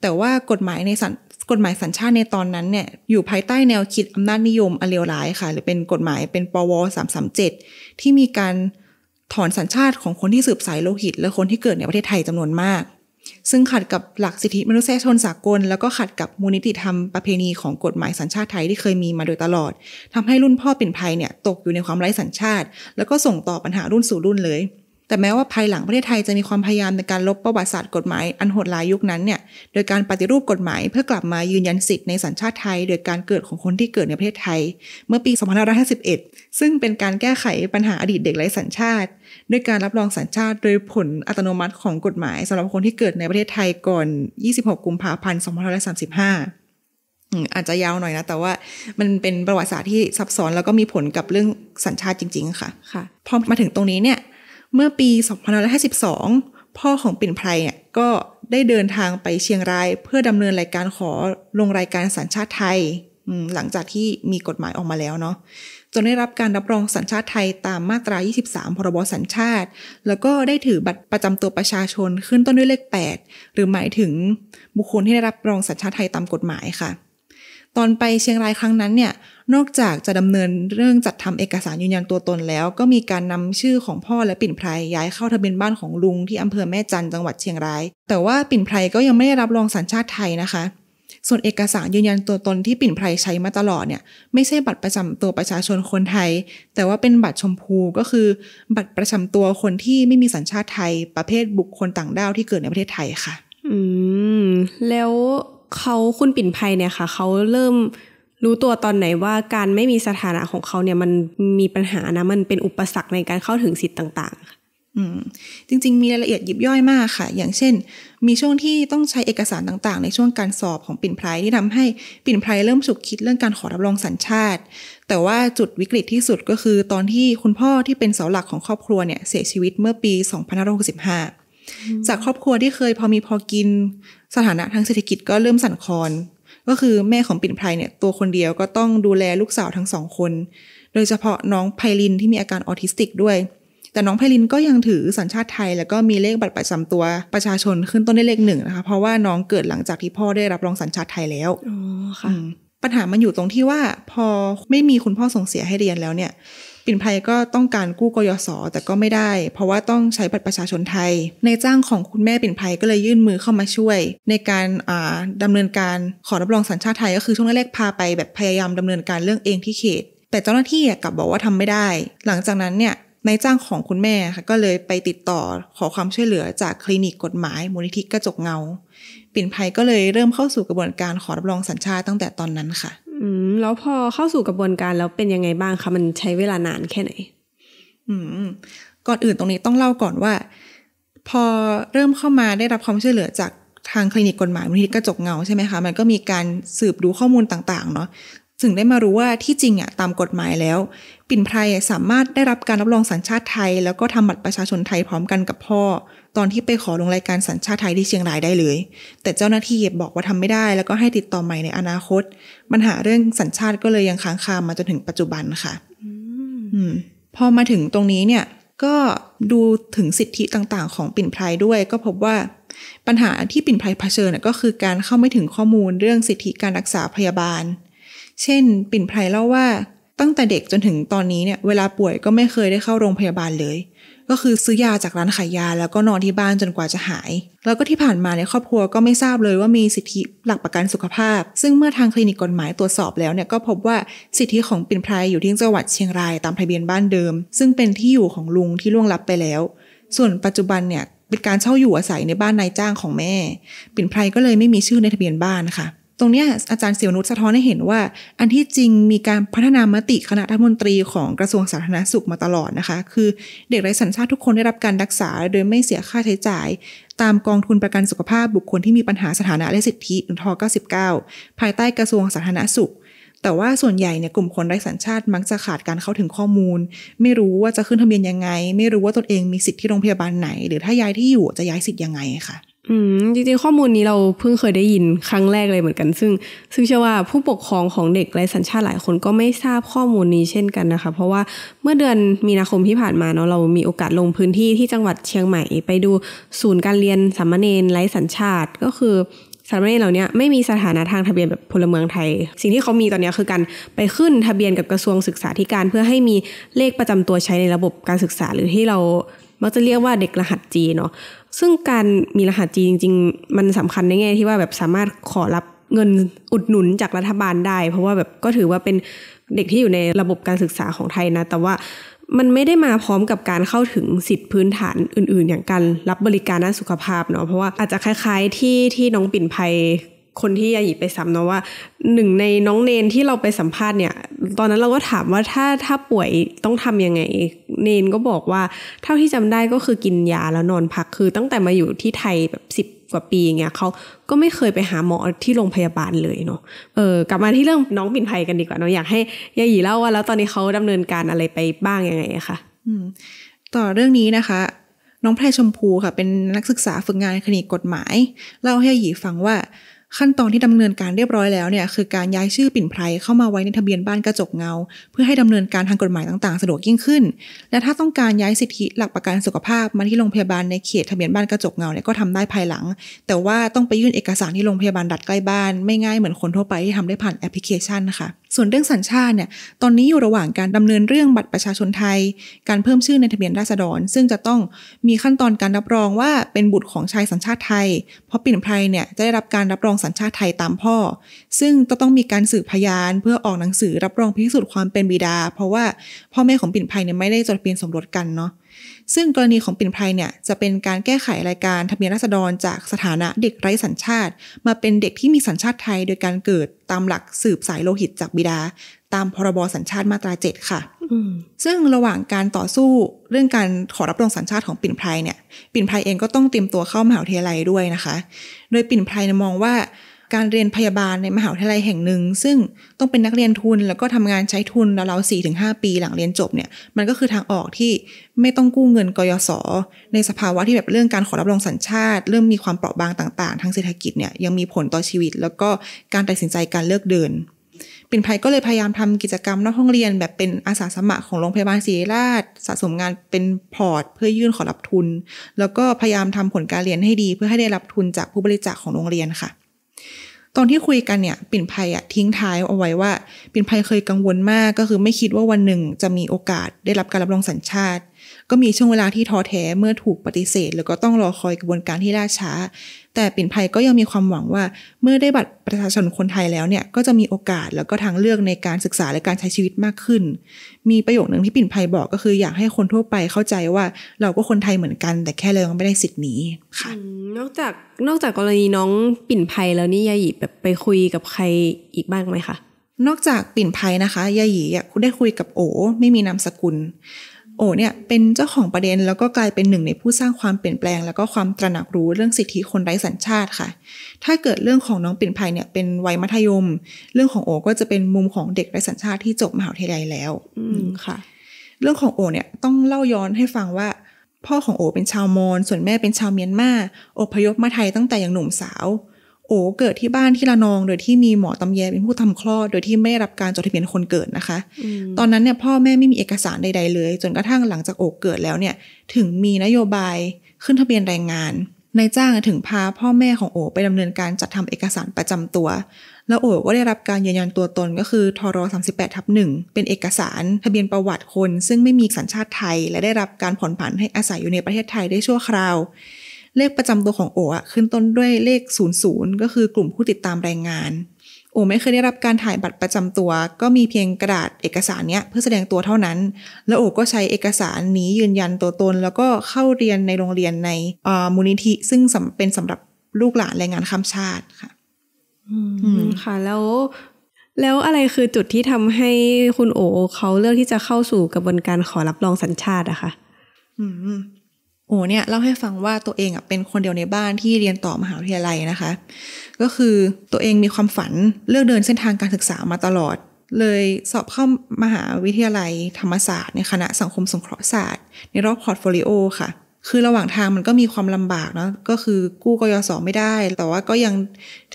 แต่ว่ากฎหมายในสัญกฎหมายสัญชาติในตอนนั้นเนี่ยอยู่ภายใต้แนวคิดอำนาจนิยมอเลวร้ายค่ะหรือเป็นกฎหมายเป็นปวสามสามเจ็ดที่มีการถอนสัญชาติของคนที่สืบสายโลหิตและคนที่เกิดในประเทศไทยจำนวนมากซึ่งขัดกับหลักสิทธิมนุษยชนสากล แล้วก็ขัดกับมูลนิติธรรมประเพณีของกฎหมายสัญชาติไทยที่เคยมีมาโดยตลอด ทำให้รุ่นพ่อเป็นภัยเนี่ยตกอยู่ในความไร้สัญชาติ แล้วก็ส่งต่อปัญหารุ่นสู่รุ่นเลยแต่แม้ว่าภายหลังประเทศไทย จะมีความพยายาม ในการลบประวัติศาสตร์กฎหมายอันโหดร้ายยุคนั้นเนี่ย โดยการปฏิรูปกฎหมาย เพื่อกลับมายืนยันสิทธิ์ในสัญชาติไทย โดยการเกิดของคนที่เกิดในประเทศไทย เมื่อปี 2551 ซึ่งเป็นการแก้ไขปัญหาอดีตเด็กไร้สัญชาติด้วยการรับรองสัญชาติโดยผลอัตโนมัติของกฎหมาย สำหรับคนที่เกิดในประเทศไทยก่อน 26 กุมภาพันธ์2535อาจจะยาวหน่อยนะแต่ว่ามันเป็นประวัติศาสตร์ที่ซับซ้อนแล้วก็มีผลกับเรื่องสัญชาติจริง ๆ ค่ะค่ะพอมาถึงตรงนี้เนี่ยเมื่อปี 2552 พ่อของปิ่นไพรเนี่ยก็ได้เดินทางไปเชียงรายเพื่อดำเนินรายการขอลงรายการสัญชาติไทยหลังจากที่มีกฎหมายออกมาแล้วเนาะจนได้รับการรับรองสัญชาติไทยตามมาตรา 23 พรบสัญชาติ แล้วก็ได้ถือบัตรประจำตัวประชาชนขึ้นต้นด้วยเลข 8 หรือหมายถึงบุคคลที่ได้รับรองสัญชาติไทยตามกฎหมายค่ะ ตอนไปเชียงรายครั้งนั้นเนี่ยนอกจากจะดำเนินเรื่องจัดทำเอกสารยืนยันตัวตนแล้ว ก็มีการนำชื่อของพ่อและปิ่นไพรย้ายเข้าทะเบียนบ้านของลุงที่อำเภอแม่จันจังหวัดเชียงรายแต่ว่าปิ่นไพรก็ยังไม่ได้รับรองสัญชาติไทยนะคะ ส่วนเอกสารยืนยันตัวตนที่ปิ่นไพรใช้มาตลอดเนี่ยไม่ใช่บัตรประจำตัวประชาชนคนไทย แต่ว่าเป็นบัตรชมพูก็คือ บัตรประจำตัวคนที่ไม่มีสัญชาติไทย ประเภทบุคคลต่างด้าวที่เกิดในประเทศไทยค่ะ อืมแล้วเขาคุณปิ่นไพรเนี่ยค่ะเขาเริ่มรู้ตัวตอนไหนว่าการไม่มีสถานะของเขาเนี่ยมันมีปัญหานะมันเป็นอุปสรรคในการเข้าถึงสิทธิ์ต่างๆ จริงๆ มีรายละเอียดยิบย่อยมากค่ะ อย่างเช่น มีช่วงที่ต้องใช้เอกสารต่างๆ ในช่วงการสอบของปิ่นไพรที่ทำให้ปิ่นไพรเริ่มฉุกคิดเรื่องการขอรับรองสัญชาติ แต่ว่าจุดวิกฤตที่สุดก็คือ ตอนที่คุณพ่อที่เป็นเสาหลักของครอบครัวเนี่ยเสียชีวิตเมื่อปี2565จากครอบครัวที่เคยพอมีพอกินสถานะทางเศรษฐกิจก็เริ่มสั่นคลอนก็คือแม่ของปิ่นไพรเนี่ยตัวคนเดียวก็ต้องดูแลลูกสาวทั้งสองคน โดยเฉพาะน้องไพลินที่มีอาการออทิสติกด้วย แต่น้องไพลินก็ยังถือสัญชาติไทยแล้วก็มีเลขบัตรประจำตัวประชาชนขึ้นต้นด้วยเลขหนึ่งนะคะเพราะว่าน้องเกิดหลังจากที่พ่อได้รับรองสัญชาติไทยแล้วอ๋อค่ะปัญหามันอยู่ตรงที่ว่าพอไม่มีคุณพ่อส่งเสียให้เรียนแล้วเนี่ยกลิ่นภัยก็ต้องการกู้กยศแต่ก็ไม่ได้ เพราะว่าต้องใช้บัตรประชาชนไทย ในจ้างของคุณแม่ปิ่นภัยก็เลยยื่นมือเข้ามาช่วย ในการดำเนินการขอรับรองสัญชาติไทย ก็คือช่วงแรกๆพาไปแบบพยายามดำเนินการเรื่องเองที่เขต แต่เจ้าหน้าที่กลับบอกว่าทำไม่ได้ หลังจากนั้นเนี่ยในจ้างของคุณแม่ค่ะก็เลยไปติดต่อขอความช่วยเหลือจากคลินิกกฎหมายมูลนิธิกระจกเงาปิ่นภัยก็เลยเริ่มเข้าสู่กระบวนการขอรับรองสัญชาติตั้งแต่ตอนนั้นค่ะอืมแล้วพอเข้าสู่กระบวนการแล้วเป็นยังไงบ้างคะ มันใช้เวลานานแค่ไหน อืมก่อนอื่นตรงนี้ต้องเล่าก่อนว่า พอเริ่มเข้ามาได้รับความช่วยเหลือจากทางคลินิกกฎหมายมูลนิธิกระจกเงาใช่ไหมคะ มันก็มีการสืบดูข้อมูลต่างๆเนาะจึงได้มารู้ว่าที่จริงอ่ะตามกฎหมายแล้ว ปิ่นไพรสามารถได้รับการรับรองสัญชาติไทย แล้วก็ทำบัตรประชาชนไทยพร้อมกันกับพ่อ ตอนที่ไปขอลงรายการสัญชาติไทยที่เชียงรายได้เลย แต่เจ้าหน้าที่บอกว่าทำไม่ได้แล้วก็ให้ติดต่อใหม่ในอนาคต ปัญหาเรื่องสัญชาติก็เลยยังค้างคามาจนถึงปัจจุบันค่ะอืมพอมาถึงตรงนี้เนี่ยก็ดูถึงสิทธิต่างๆ ของปิ่นไพรด้วยก็พบว่า ปัญหาที่ปิ่นไพรเผชิญก็คือการเข้าไม่ถึงข้อมูลเรื่องสิทธิการรักษาพยาบาลเช่น ปิ่นไพรเล่าว่าตั้งแต่เด็กจนถึงตอนนี้เนี่ยเวลาป่วยก็ไม่เคยได้เข้าโรงพยาบาลเลย ก็คือซื้อยาจากร้านขายยา แล้วก็นอนที่บ้านจนกว่าจะหาย แล้วก็ที่ผ่านมาในครอบครัวก็ไม่ทราบเลยว่ามีสิทธิหลักประกันสุขภาพ ซึ่งเมื่อทางคลินิกกฎหมายตรวจสอบแล้วเนี่ยก็พบว่า สิทธิของปิ่นไพรอยู่ที่จังหวัดเชียงรายตามทะเบียนบ้านเดิม ซึ่งเป็นที่อยู่ของลุงที่ล่วงลับไปแล้ว ส่วนปัจจุบันเนี่ยเป็นการเช่าอยู่อาศัยในบ้านนายจ้างของแม่ ปิ่นไพรก็เลยไม่มีชื่อในทะเบียนบ้านค่ะตรงนี้อาจารย์เสี่ยวนุชสะท้อนให้เห็นว่า อันที่จริงมีการพัฒนามติคณะรัฐมนตรีของกระทรวงสาธารณสุขมาตลอดนะคะ คือเด็กไร้สัญชาติทุกคนได้รับการรักษาโดยไม่เสียค่าใช้จ่าย ตามกองทุนประกันสุขภาพบุคคลที่มีปัญหาสถานะและสิทธิหรือท99 ภายใต้กระทรวงสาธารณสุข แต่ว่าส่วนใหญ่เนี่ยกลุ่มคนไร้สัญชาติ มักจะขาดการเข้าถึงข้อมูล ไม่รู้ว่าจะขึ้นทะเบียนยังไง ไม่รู้ว่าตนเองมีสิทธิ์ที่โรงพยาบาลไหน หรือถ้าย้ายที่อยู่จะย้ายสิทธิ์ยังไงคะ่ะอืมจริงๆข้อมูลนี้เราเพิ่งเคยได้ยินครั้งแรกเลยเหมือนกัน ซึ่ง ซึ่งเชื่อว่าผู้ปกครองของเด็กไร้สัญชาติหลายคนก็ไม่ทราบข้อมูลนี้เช่นกันนะคะ เพราะว่าเมื่อเดือนมีนาคมที่ผ่านมาเนาะเรามีโอกาสลงพื้นที่ที่จังหวัดเชียงใหม่ ไปดูศูนย์การเรียนสามเณรไร้สัญชาติก็คือสามเณรเหล่านี้ไม่มีสถานะทางทะเบียนแบบพลเมืองไทย สิ่งที่เขามีตอนนี้คือการไปขึ้นทะเบียนกับกระทรวงศึกษาธิการเพื่อให้มีเลขประจำตัวใช้ในระบบการศึกษาหรือที่เรามักจะเรียกว่าเด็กรหัสจีเนาะ ซึ่งการมีรหัสจีจริงๆ มันสำคัญในแง่ที่ว่าแบบสามารถขอรับเงินอุดหนุนจากรัฐบาลได้ เพราะว่าแบบก็ถือว่าเป็นเด็กที่อยู่ในระบบการศึกษาของไทยนะ แต่ว่ามันไม่ได้มาพร้อมกับการเข้าถึงสิทธิพื้นฐานอื่นๆ อย่างการรับบริการด้านสุขภาพเนาะ เพราะว่าอาจจะคล้ายๆที่ที่น้องปิ่นภัยคนที่ยาหยีไปซ้ำเนาะว่าหนึ่งในน้องเนนที่เราไปสัมภาษณ์เนี่ย ตอนนั้นเราก็ถามว่าถ้าถ้าป่วยต้องทำยังไง เนนก็บอกว่า เท่าที่จำได้ก็คือกินยาแล้วนอนพักคือตั้งแต่มาอยู่ที่ไทยแบบสิบกว่าปีอย่างเงี้ยเขาก็ไม่เคยไปหาหมอที่โรงพยาบาลเลยเนาะเออกลับมาที่เรื่องน้องปินภัยกันดีกว่าเนาะอยากให้ยาหยีเล่าว่า แล้วตอนนี้เขาดำเนินการอะไรไปบ้างยังไงคะต่อเรื่องนี้นะคะ น้องแพรชมพูค่ะ เป็นนักศึกษาฝึกงานคณิตกฎหมายเล่าให้ยหยีฟังว่าขั้นตอนที่ดำเนินการเรียบร้อยแล้วเนี่ยคือการย้ายชื่อปิ่นไพรเข้ามาไว้ในทะเบียนบ้านกระจกเงา เพื่อให้ดำเนินการทางกฎหมายต่าง ๆ สะดวกยิ่งขึ้น และถ้าต้องการย้ายสิทธิหลักประกันสุขภาพมาที่โรงพยาบาลในเขตทะเบียนบ้านกระจกเงาเนี่ยก็ทำได้ภายหลัง แต่ว่าต้องไปยื่นเอกสารที่โรงพยาบาลดัดใกล้บ้าน ไม่ง่ายเหมือนคนทั่วไปที่ทำได้ผ่านแอปพลิเคชันนะคะส่วนเรื่องสัญชาติเนี่ย ตอนนี้อยู่ระหว่างการดำเนินเรื่องบัตรประชาชนไทย การเพิ่มชื่อในทะเบียนราษฎร ซึ่งจะต้องมีขั้นตอนการรับรองว่าเป็นบุตรของชายสัญชาติไทยเพราะปิ่นไพรเนี่ยจะได้รับการรับรองสัญชาติไทยตามพ่อ ซึ่งจะต้องมีการสืบพยาน เพื่อออกหนังสือรับรองพิสูจน์ความเป็นบิดา เพราะว่าพ่อแม่ของปิ่นภัยเนี่ยไม่ได้จดทะเบียนสมรสกันเนาะ ซึ่งกรณีของปิ่นภัยเนี่ยจะเป็นการแก้ไขรายการทะเบียนราษฎรจากสถานะเด็กไร้สัญชาติมาเป็นเด็กที่มีสัญชาติไทยโดยการเกิดตามหลักสืบสายโลหิตจากบิดาตามพรบสัญชาติมาตราเจ็ดค่ะ ซึ่งระหว่างการต่อสู้เรื่องการขอรับรองสัญชาติของปิ่นไพรเนี่ย ปิ่นไพรเองก็ต้องเตรียมตัวเข้ามหาวิทยาลัยด้วยนะคะ โดยปิ่นไพรมองว่า การเรียนพยาบาลในมหาวิทยาลัยแห่งหนึ่ง ซึ่งต้องเป็นนักเรียนทุนแล้วก็ทำงานใช้ทุนราวๆสี่ถึงห้าปี หลังเรียนจบเนี่ย มันก็คือทางออกที่ไม่ต้องกู้เงินกยศในสภาวะที่แบบเรื่องการขอรับรองสัญชาติ เริ่มมีความเปราะบางต่างๆ ทางเศรษฐกิจเนี่ยยังมีผลต่อชีวิต แล้วก็การตัดสินใจการเลือกเดินปิ่นภัยก็เลยพยายามทำกิจกรรมนอกห้องเรียนแบบเป็นอาสาสมัครของโรงพยาบาลศรีราชสะสมงานเป็นพอร์ต เพื่อยื่นขอรับทุน แล้วก็พยายามทำผลการเรียนให้ดีเพื่อให้ได้รับทุนจากผู้บริจาคของโรงเรียนค่ะตอนที่คุยกันเนี่ยปิ่นภัยอะทิ้งท้ายเอาไว้ว่าปิ่นภัยเคยกังวลมากก็คือไม่คิดว่าวันหนึ่งจะมีโอกาสได้รับการรับรองสัญชาติก็มีช่วงเวลาที่ท้อแท้เมื่อถูกปฏิเสธแล้วก็ต้องรอคอยกระบวนการที่ล่าช้า แต่ปิ่นภัยก็ยังมีความหวังว่าเมื่อได้บัตรประชาชนคนไทยแล้วเนี่ย ก็จะมีโอกาสแล้วก็ทางเลือกในการศึกษาและการใช้ชีวิตมากขึ้น มีประโยคหนึ่งที่ปิ่นภัยบอกก็คือ อยากให้คนทั่วไปเข้าใจว่า เราก็คนไทยเหมือนกัน แต่แค่เรายังไม่ได้สิทธิ์นี้ค่ะนอกจากนอกจากกรณีน้องปิ่นภัยแล้วนี่ยายหยีแบบไปคุยกับใครอีกบ้างไหมคะนอกจากปิ่นภัยนะคะยายีได้คุยกับโอไม่มีนามสกุลโอเนี่ยเป็นเจ้าของประเด็นแล้วก็กลายเป็นหนึ่งในผู้สร้างความเปลี่ยนแปลง แล้วก็ความตระหนักรู้เรื่องสิทธิคนไร้สัญชาติค่ะ ถ้าเกิดเรื่องของน้องปิ่นภัยเนี่ยเป็นวัยมัธยม เรื่องของโอก็จะเป็นมุมของเด็กไร้สัญชาติที่จบมหาวิทยาลัยแล้วอืมค่ะ เรื่องของโอเนี่ยต้องเล่าย้อนให้ฟังว่า พ่อของโอเป็นชาวมอญส่วนแม่เป็นชาวเมียนมาอพยพมาไทยตั้งแต่ยังหนุ่มสาวโอ๋เกิดที่บ้านที่ระนองโดยที่มีหมอตำแยเป็นผู้ทำคลอดโดยที่ไม่ได้รับการจดทะเบียนคนเกิดนะคะ ตอนนั้นเนี่ยพ่อแม่ไม่มีเอกสารใดๆ เลย จนกระทั่งหลังจากโอ๋เกิดแล้วเนี่ยถึงมีนโยบายขึ้นทะเบียนแรงงานนายจ้างถึงพาพ่อแม่ของโอ๋ไปดำเนินการจัดทำเอกสารประจำตัวแล้วโอ๋ก็ได้รับการยืนยันตัวตนก็คือทร38ทับหนึ่งเป็นเอกสารทะเบียนประวัติคน ซึ่งไม่มีสัญชาติไทยและได้รับการผ่อนผันให้อาศัยอยู่ในประเทศไทยได้ชั่วคราวเลขประจำตัวของโออะขึ้นต้นด้วยเลข0์ก็คือกลุ่มผู้ติดตามแรงงาน โอ ไม่เคยได้รับการถ่ายบัตรประจำตัว ก็มีเพียงกระดาษเอกสารเนี้ยเพื่อแสดงตัวเท่านั้น แล้วโอก็ใช้เอกสารนี้ยืนยันตัวตน แล้วก็เข้าเรียนในโรงเรียนในมูลนิธิ ซึ่งเป็นสำหรับลูกหลานแรงงานข้ามชาติค่ะ อืม ค่ะ แล้ว แล้วอะไรคือจุดที่ทำให้คุณโอ เขาเลือกที่จะเข้าสู่กระบวนการขอรับรองสัญชาติอะคะ อืมโอ้เนี่ยเล่าให้ฟังว่าตัวเองอ่ะเป็นคนเดียวในบ้านที่เรียนต่อมหาวิทยาลัยนะคะ ก็คือตัวเองมีความฝัน เลือกเดินเส้นทางการศึกษามาตลอด เลยสอบเข้ามหาวิทยาลัย ธรรมศาสตร์ในคณะสังคมสงเคราะห์ศาสตร์ในรอบพอร์ตโฟลิโอค่ะ คือระหว่างทางมันก็มีความลำบากเนาะก็คือกู้กยศไม่ได้ แต่ว่าก็ยัง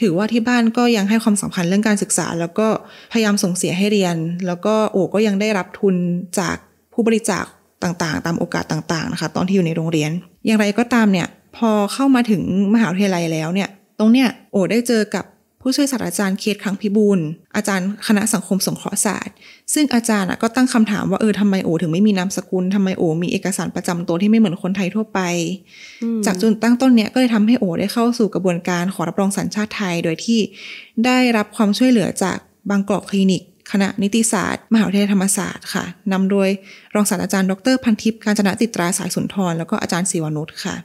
ถือว่าที่บ้านก็ยังให้ความสำคัญเรื่องการศึกษา แล้วก็พยายามส่งเสียให้เรียน แล้วก็โอ้ก็ยังได้รับทุนจากผู้บริจาคต่างๆตามโอกาสต่าง ๆ นะคะตอนที่อยู่ในโรงเรียน อย่างไรก็ตามเนี่ยพอเข้ามาถึงมหาวิทยาลัยแล้วเนี่ยตรงเนี้ยโอได้เจอกับผู้ช่วยศาสตราจารย์เคสครั้งพิบูลอาจารย์คณะสังคมสงเคราะห์ศาสตร์ ซึ่งอาจารย์ก็ตั้งคำถามว่าเออทำไมโอถึงไม่มีนามสกุลทำไมโอมีเอกสารประจำตัวที่ไม่เหมือนคนไทยทั่วไป จากจุดตั้งต้นเนี้ยก็เลยทำให้โอได้เข้าสู่กระบวนการขอรับรองสัญชาติไทย โดยที่ได้รับความช่วยเหลือจากบางกอกคลินิกคณะนิติศาสตร์ มหาวิทยาลัยธรรมศาสตร์ค่ะนำโดยรองศาสตราจารย์ดรพันทิพย์การจนะติตราสายสุนทร แล้วก็อาจารย์ศิวนุชค่ะ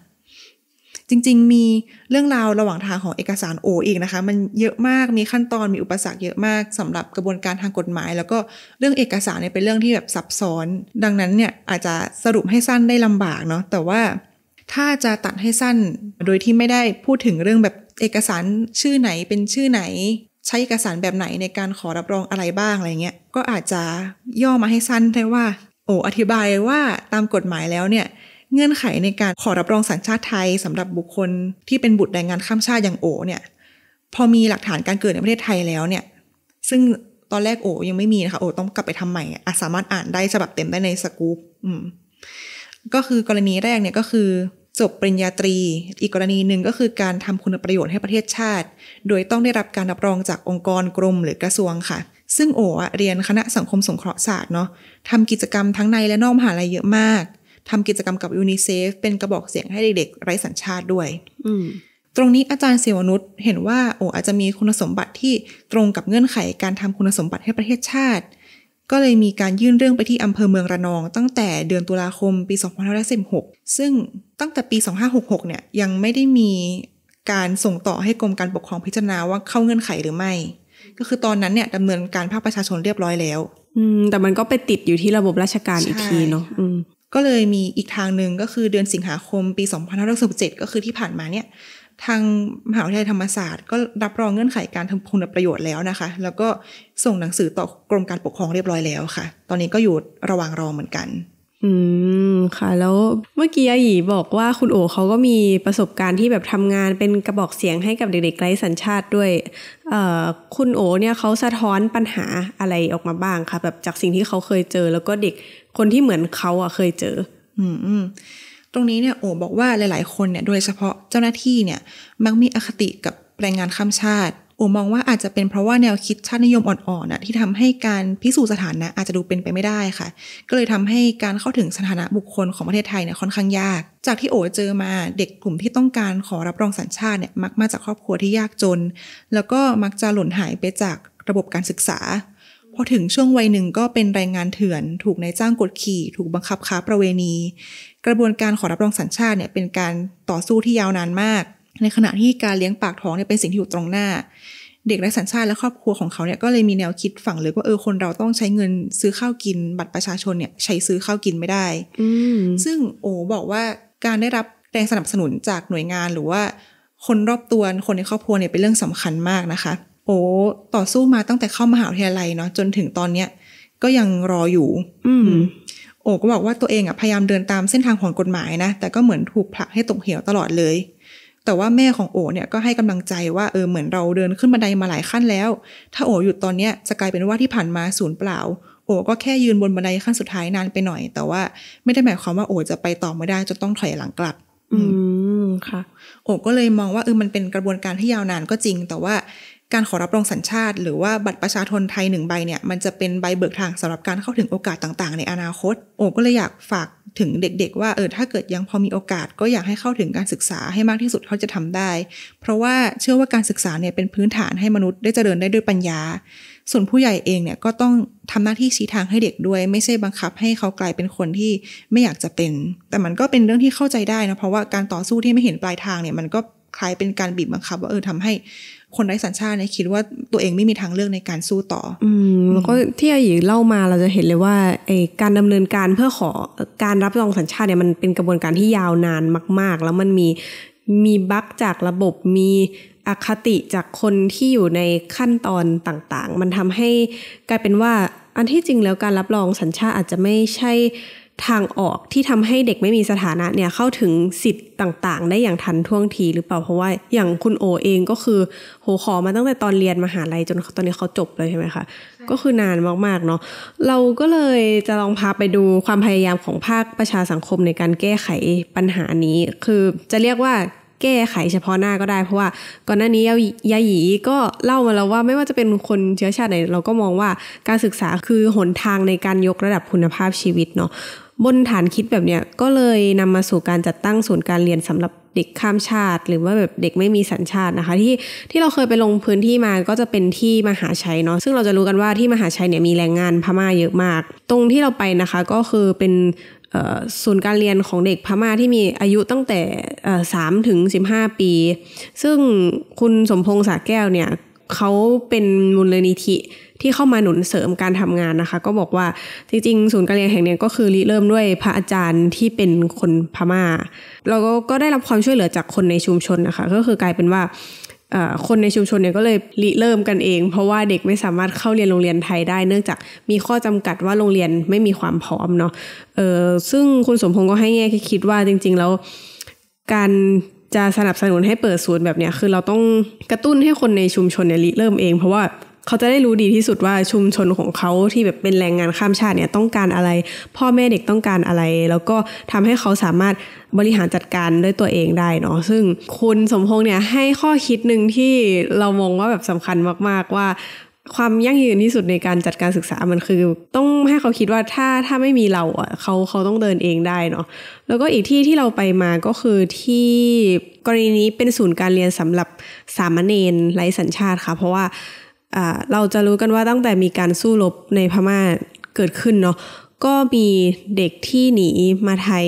จริงๆมีเรื่องราวระหว่างทางของเอกสารโออีกนะคะ มันเยอะมากมีขั้นตอนมีอุปสรรคเยอะมากสำหรับกระบวนการทางกฎหมาย แล้วก็เรื่องเอกสารเนี่ยเป็นเรื่องที่แบบซับซ้อน ดังนั้นเนี่ยอาจจะสรุปให้สั้นได้ลำบากเนาะแต่ว่าถ้าจะตัดให้สั้นโดยที่ไม่ได้พูดถึงเรื่องแบบเอกสารชื่อไหนเป็นชื่อไหนใช้เอกสารแบบไหนในการขอรับรองอะไรบ้างอะไรเงี้ย ก็อาจจะย่อมาให้สั้นได้ว่า โอ้อธิบายว่าตามกฎหมายแล้วเนี่ย เงื่อนไขในการขอรับรองสัญชาติไทยสำหรับบุคคลที่เป็นบุตรแรงงานข้ามชาติอย่างโอ เนี่ย พอมีหลักฐานการเกิดในประเทศไทยแล้วเนี่ย ซึ่งตอนแรกโอยังไม่มีนะคะโอ ต้องกลับไปทำใหม่อาสามารถอ่านได้ฉบับเต็มได้ในสกู๊ปก็คือกรณีแรกเนี่ยก็คือจบปริญญาตรี อีกกรณีหนึ่งก็คือการทำคุณประโยชน์ให้ประเทศชาติ โดยต้องได้รับการรับรองจากองค์กรกรมหรือกระทรวงค่ะ ซึ่งโอ๋เรียนคณะสังคมสงเคราะห์ศาสตร์เนาะทำกิจกรรมทั้งในและนอกมหาลัยเยอะมาก ทำกิจกรรมกับยูนิเซฟเป็นกระบอกเสียงให้เด็กๆไร้สัญชาติด้วย ตรงนี้อาจารย์เสวนุษเห็นว่าโออาจจะมีคุณสมบัติที่ตรงกับเงื่อนไข การทำคุณสมบัติให้ประเทศชาติก็เลยมีการยื่นเรื่องไปที่อำเภอเมืองระนอง ตั้งแต่เดือนตุลาคมปี 2516ซึ่งตั้งแต่ปี 2566 เนี่ยยังไม่ได้มีการส่งต่อให้กรมการปกครองพิจารณาว่าเข้าเงื่อนไขหรือไม่ ก็คือตอนนั้นเนี่ยดำเนินการภาคประชาชนเรียบร้อยแล้ว อืมแต่มันก็ไปติดอยู่ที่ระบบราชการอีกทีเนาะก็เลยมีอีกทางหนึ่งก็คือเดือนสิงหาคมปี 2567ก็คือที่ผ่านมาเนี่ยทางมหาวิทยาลัยธรรมศาสตร์ก็รับรองเงื่อนไขาการทำคุณประโยชน์แล้วนะคะ แล้วก็ส่งหนังสือต่อกรมการปกครองเรียบร้อยแล้วค่ะ ตอนนี้ก็อยู่ระหว่างรอเหมือนกัน อืมค่ะ แล้วเมื่อกี้อาหยีบอกว่าคุณโอ๋เขาก็มีประสบการณ์ที่แบบทำงานเป็นกระบอกเสียงให้กับเด็กๆไร้สัญชาติด้วย เอ่อ คุณโอ๋เนี่ยเขาสะท้อนปัญหาอะไรออกมาบ้างคะแบบจากสิ่งที่เขาเคยเจอ แล้วก็เด็กคนที่เหมือนเขาอ่ะเคยเจอ อืมรงนี้เนี่ยโอบอกว่าหลายๆ คนเนี่ยโดยเฉพาะเจ้าหน้าที่เนี่ยมักมีอคติกับแรงงานข้ามชาติโอมองว่าอาจจะเป็นเพราะว่าแนวคิดชาตินิยมอ่อนๆนะที่ทำให้การพิสูจน์สถานะอาจจะดูเป็นไปไม่ได้ค่ะ ก็เลยทำให้การเข้าถึงสถานะบุคคลของประเทศไทยเนี่ยค่อนข้างยาก จากที่โอเจอมาเด็กกลุ่มที่ต้องการขอรับรองสัญชาติเนี่ยมักมาจากครอบครัวที่ยากจน แล้วก็มักจะหล่นหายไปจากระบบการศึกษาพอถึงช่วงวัยหนึ่งก็เป็นแรงงานเถื่อน ถูกนายจ้างกดขี่ถูกบังคับค้าประเวณี กระบวนการขอรับรองสัญชาติเนี่ยเป็นการต่อสู้ที่ยาวนานมาก ในขณะที่การเลี้ยงปากท้องเนี่ยเป็นสิ่งที่อยู่ตรงหน้า เด็กไร้สัญชาติและครอบครัวของเขาเนี่ยก็เลยมีแนวคิดฝังเลยว่าเออคนเราต้องใช้เงินซื้อข้าวกินบัตรประชาชนเนี่ยใช้ซื้อข้าวกินไม่ได้ซึ่งโอบอกว่าการได้รับแรงสนับสนุนจากหน่วยงาน หรือว่า คนรอบตัวคนในครอบครัวเนี่ยเป็นเรื่องสำคัญมากนะคะโอ้ ต่อสู้มาตั้งแต่เข้ามหาวิทยาลัยเนาะจนถึงตอนเนี้ยก็ยังรออยู่ อืมโอก็บอกว่าตัวเองอ่ะพยายามเดินตามเส้นทางของกฎหมายนะแต่ก็เหมือนถูกผลักให้ตกเหวตลอดเลย แต่ว่าแม่ของโอเนี่ยก็ให้กำลังใจว่าเออเหมือนเราเดินขึ้นบันไดมาหลายขั้นแล้ว ถ้าโอหยุดตอนเนี้ยจะกลายเป็นว่าที่ผ่านมาศูนย์เปล่า โอก็แค่ยืนบนบันไดขั้นสุดท้ายนานไปหน่อย แต่ว่าไม่ได้หมายความว่าโอจะไปต่อไม่ได้จนต้องถอยหลังกลับ อืมค่ะโอก็เลยมองว่าเออมันเป็นกระบวนการที่ยาวนานก็จริง แต่ว่าการขอรับรองสัญชาติหรือว่าบัตรประชาชนไทยหนึ่งใบเนี่ยมันจะเป็นใบเบิกทางสำหรับการเข้าถึงโอกาสต่างๆ ในอนาคต โอก็เลยอยากฝากถึงเด็ก ๆ ว่าเออถ้าเกิดยังพอมีโอกาส ก็อยากให้เข้าถึงการศึกษาให้มากที่สุดเขาจะทำได้ เพราะว่าเชื่อว่าการศึกษาเนี่ยเป็นพื้นฐานให้มนุษย์ได้เจริญได้ด้วยปัญญา ส่วนผู้ใหญ่เองเนี่ยก็ต้องทำหน้าที่ชี้ทางให้เด็กด้วย ไม่ใช่บังคับให้เขากลายเป็นคนที่ไม่อยากจะเป็น แต่มันก็เป็นเรื่องที่เข้าใจได้นะเพราะว่าการต่อสู้ที่ไม่เห็นปลายทางเนี่ยมันก็คล้ายเป็นการบีบบังคับว่าเออทำใหคนไร้สัญชาติเนี่ยคิดว่าตัวเองไม่มีทางเลือกในการสู้ต่ออืมแล้วก็ที่อาหญิงเล่ามาเราจะเห็นเลยว่าไอการดำเนินการเพื่อขอการรับรองสัญชาติเนี่ยมันเป็นกระบวนการที่ยาวนานมาก ๆ แล้วมันมีมีบั๊กจากระบบมีอคติจากคนที่อยู่ในขั้นตอนต่าง ๆ มันทำให้กลายเป็นว่าอันที่จริงแล้วการรับรองสัญชาติอาจจะไม่ใช่ทางออกที่ทำให้เด็กไม่มีสถานะเนี่ยเข้าถึงสิทธิ์ต่าง ๆ ได้อย่างทันท่วงทีหรือเปล่าเพราะว่าอย่างคุณโอเองก็คือ โหขอมาตั้งแต่ตอนเรียนมหาลัยจนตอนนี้เขาจบเลยใช่ไหมคะ ก็คือนานมาก ๆ เนาะเราก็เลยจะลองพาไปดูความพยายามของภาคประชาสังคมในการแก้ไขปัญหานี้ คือจะเรียกว่าแก้ไขเฉพาะหน้าก็ได้เพราะว่าก่อนหน้านี้ยาหยีก็เล่ามาแล้วว่าไม่ว่าจะเป็นคนเชื้อชาติไหน เราก็มองว่าการศึกษาคือหนทางในการยกระดับคุณภาพชีวิตเนาะบนฐานคิดแบบเนี้ยก็เลยนำมาสู่การจัดตั้งศูนย์การเรียนสำหรับเด็กข้ามชาติ หรือว่าแบบเด็กไม่มีสัญชาตินะคะที่ที่เราเคยไปลงพื้นที่มาก็จะเป็นที่มหาชัยเนาะซึ่งเราจะรู้กันว่าที่มหาชัยเนี่ยมีแรงงานพม่าเยอะมาก ตรงที่เราไปนะคะก็คือเป็นศูนย์การเรียนของเด็กพม่าที่มีอายุตั้งแต่สามถึงสิบห้าปี ซึ่งคุณสมพงษ์สาแก้วเนี่ยเขาเป็นมูลนิธิที่เข้ามาหนุนเสริมการทำงานนะคะ ก็บอกว่าจริงๆ ศูนย์การเรียนแห่งนี้ก็คือริเริ่มด้วยพระอาจารย์ที่เป็นคนพมา่าเราก็ได้รับความช่วยเหลือจากคนในชุมชนนะคะก็คือกลายเป็นว่าคนในชุมชนเนี่ยก็เลยริเริ่มกันเอง เพราะว่าเด็กไม่สามารถเข้าเรียนโรงเรียนไทยได้เนื่องจากมีข้อจำกัดว่าโรงเรียนไม่มีความพร้อมเนาะซึ่งคุณสมพงศ์ก็ให้แง่คิดว่า จริงๆแล้วการจะสนับสนุนให้เปิดศูนย์แบบเนี้ยคือเราต้องกระตุ้นให้คนในชุมชนเนี่ยเริ่มเองเพราะว่าเขาจะได้รู้ดีที่สุดว่าชุมชนของเขาที่แบบเป็นแรงงานข้ามชาติเนี่ยต้องการอะไร พ่อแม่เด็กต้องการอะไร แล้วก็ทำให้เขาสามารถบริหารจัดการด้วยตัวเองได้เนาะซึ่งคุณสมพงษ์เนี่ยให้ข้อคิดหนึ่งที่เรามองว่าแบบสำคัญมาก ๆว่าความยั่งยืนที่สุดในการจัดการศึกษา มันคือ ต้องให้เขาคิดว่าถ้าถ้าไม่มีเราอ่ะเขาเขาต้องเดินเองได้เนาะ แล้วก็อีกที่ที่เราไปมาก็คือที่กรณีนี้เป็นศูนย์การเรียนสำหรับสามเณรไร้สัญชาติค่ะ เพราะว่า เราจะรู้กันว่าตั้งแต่มีการสู้รบในพม่าเกิดขึ้นเนาะ ก็มีเด็กที่หนีมาไทย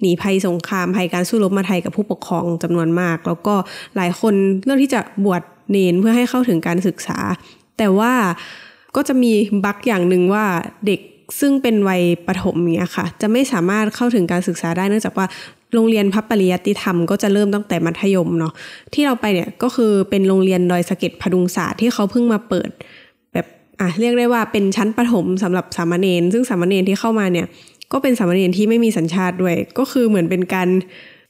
หนีภัยสงครามภัยการสู้รบมาไทยกับผู้ปกครองจำนวนมาก แล้วก็หลายคนเลือกที่จะบวชเนนเพื่อให้เข้าถึงการศึกษาแต่ว่าก็จะมีบั๊กอย่างหนึ่งว่าเด็กซึ่งเป็นวัยประถมเนี่ยค่ะ จะไม่สามารถเข้าถึงการศึกษาได้เนื่องจากว่าโรงเรียนพับปริยัติธรรมก็จะเริ่มตั้งแต่มัธยมเนาะที่เราไปเนี่ยก็คือเป็นโรงเรียนดอยสะเก็ดพดุงศาสตร์ที่เขาเพิ่งมาเปิด แบบอ่ะเรียกได้ว่าเป็นชั้นประถมสำหรับสามเณรซึ่งสามเณรที่เข้ามาเนี่ย ก็เป็นสามเณรที่ไม่มีสัญชาติด้วย ก็คือเหมือนเป็นการ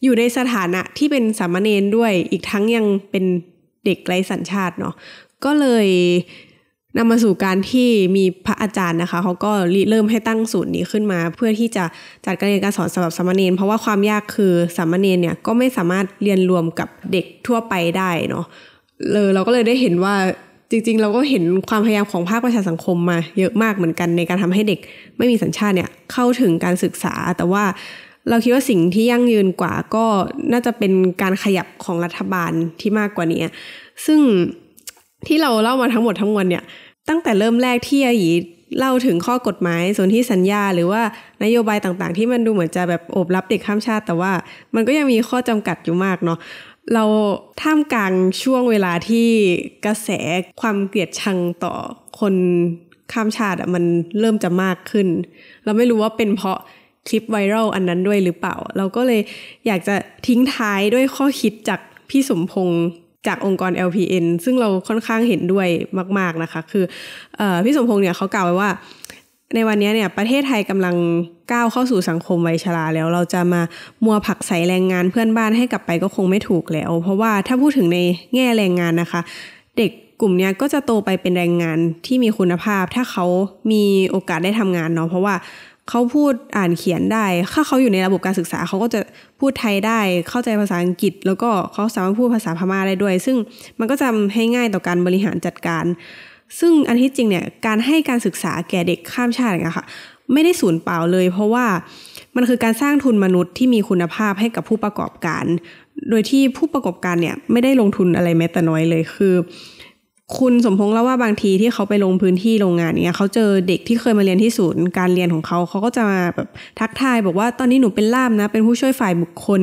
อยู่ในสถานะที่เป็นสามเณรด้วยอีกทั้งยังเป็นเด็กไร้สัญชาติเนาะก็เลยนำมาสู่การที่มีพระอาจารย์นะคะเขาก็เริ่มให้ตั้งศูนย์นี้ขึ้นมา เพื่อที่จะจัดการเรียนการสอนสำหรับสามเณรเพราะว่าความยากคือ สามเณรเนี่ยก็ไม่สามารถเรียนรวมกับเด็กทั่วไปได้เนาะเลยเราก็เลยได้เห็นว่าจริง ๆ เราก็เห็นความพยายามของภาคประชาสังคมมา เยอะมากเหมือนกันในการทำให้เด็ก ไม่มีสัญชาติเนี่ยเข้าถึงการศึกษา แต่ว่าเราคิดว่าสิ่งที่ยั่งยืนกว่า ก็น่าจะเป็นการขยับของรัฐบาลที่มากกว่านี้ซึ่งที่เราเล่ามาทั้งหมดทั้งมวลเนี่ย ตั้งแต่เริ่มแรกที่อาหยีเล่าถึงข้อกฎหมายส่วนที่สัญญา หรือว่านโยบายต่างๆที่มันดูเหมือนจะแบบโอบรับเด็กข้ามชาติ แต่ว่า มันก็ยังมีข้อจำกัดอยู่มากเนาะเราท่ามกลางช่วงเวลาที่กระแสความเกลียดชังต่อคนข้ามชาติอะมันเริ่มจะมากขึ้น เราไม่รู้ว่าเป็นเพราะคลิปไวรัลอันนั้นด้วยหรือเปล่า เราก็เลยอยากจะทิ้งท้ายด้วยข้อคิดจากพี่สมพงษ์จากองค์กร LPN ซึ่งเราค่อนข้างเห็นด้วยมากๆนะคะ คืออพี่สมพงษ์เนี่ยเขากล่าวไว้ว่าในวันนี้เนี่ย ประเทศไทยกำลังก้าวเข้าสู่สังคมวัยชราแล้ว เราจะมามัวผักใส่แรงงานเพื่อนบ้านให้กลับไปก็คงไม่ถูกแล้วเพราะว่าถ้าพูดถึงในแง่แรงงานนะคะ เด็กกลุ่มนี้ก็จะโตไปเป็นแรงงานที่มีคุณภาพ ถ้าเขามีโอกาสได้ทำงานเนาะเพราะว่าเขาพูดอ่านเขียนได้ ถ้าเขาอยู่ในระบบการศึกษาเขาก็จะพูดไทยได้ เข้าใจภาษาอังกฤษ แล้วก็เขาสามารถพูดภาษาพม่าได้ด้วย ซึ่งมันก็จะให้ง่ายต่อการบริหารจัดการ ซึ่งอันที่จริงเนี่ย การให้การศึกษาแก่เด็กข้ามชาตินะค่ะไม่ได้สูญเปล่าเลย เพราะว่ามันคือการสร้างทุนมนุษย์ที่มีคุณภาพให้กับผู้ประกอบการ โดยที่ผู้ประกอบการเนี่ยไม่ได้ลงทุนอะไรแม้แต่น้อยเลย คือคุณสมพงษ์เล่าว่าบางทีที่เขาไปลงพื้นที่โรงงานเนี่ยเขาเจอเด็กที่เคยมาเรียนที่ศูนย์การเรียนของเขาเขาก็จะมาแบบทักทายบอกว่าตอนนี้ หนูเป็นล่ามนะ เป็นผู้ช่วยฝ่ายบุคคล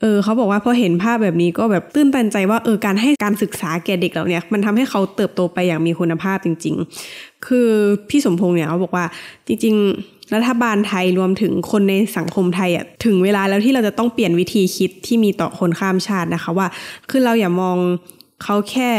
เออเขาบอกว่าพอเห็นภาพแบบนี้ก็แบบตื้นตันใจว่าเออการให้การศึกษาแก่เด็กเราเนี่ยมันทำให้เขาเติบโตไปอย่างมีคุณภาพจริง ๆ คือพี่สมพงษ์เนี่ยเขาบอกว่า จริง ๆ รัฐบาลไทยรวมถึงคนในสังคมไทยอ่ะถึงเวลาแล้วที่เราจะต้องเปลี่ยนวิธีคิดที่มีต่อคนข้ามชาตินะคะ ว่าคือเราอย่ามองเขาแค่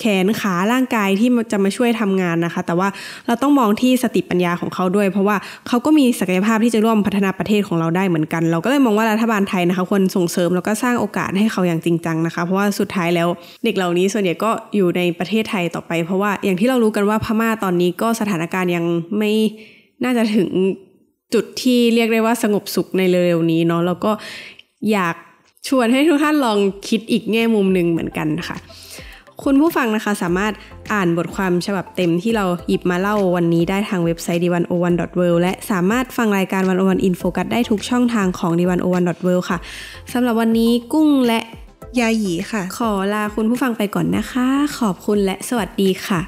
แขนขาร่างกายที่จะมาช่วยทำงานนะคะ แต่ว่าเราต้องมองที่สติปัญญาของเขาด้วย เพราะว่าเขาก็มีศักยภาพที่จะร่วมพัฒนาประเทศของเราได้เหมือนกันเราก็เลยมองว่ารัฐบาลไทยนะคะควรส่งเสริมแล้วก็สร้างโอกาสให้เขาอย่างจริงจังนะคะ เพราะว่าสุดท้ายแล้วเด็กเหล่านี้ส่วนใหญ่ก็อยู่ในประเทศไทยต่อไป เพราะว่าอย่างที่เรารู้กันว่าพม่าตอนนี้ก็สถานการณ์ยังไม่น่าจะถึงจุดที่เรียกได้ว่า สงบสุขในเร็วๆนี้เนาะแล้วก็อยากชวนให้ทุกท่านลองคิดอีกแง่มุมหนึ่งเหมือนกันนะคะคุณผู้ฟังนะคะสามารถอ่านบทความฉบับเต็มที่เราหยิบมาเล่าวันนี้ได้ทางเว็บไซต์ d 1 0 1 w o r l d และสามารถฟังรายการวันโอวันอินโฟกัได้ทุกช่องทางของ d 1 0 1 w o r l d ค่ะ สำหรับวันนี้กุ้งและ ยาหยีค่ะ ขอลาคุณผู้ฟังไปก่อนนะคะ ขอบคุณและสวัสดีค่ะ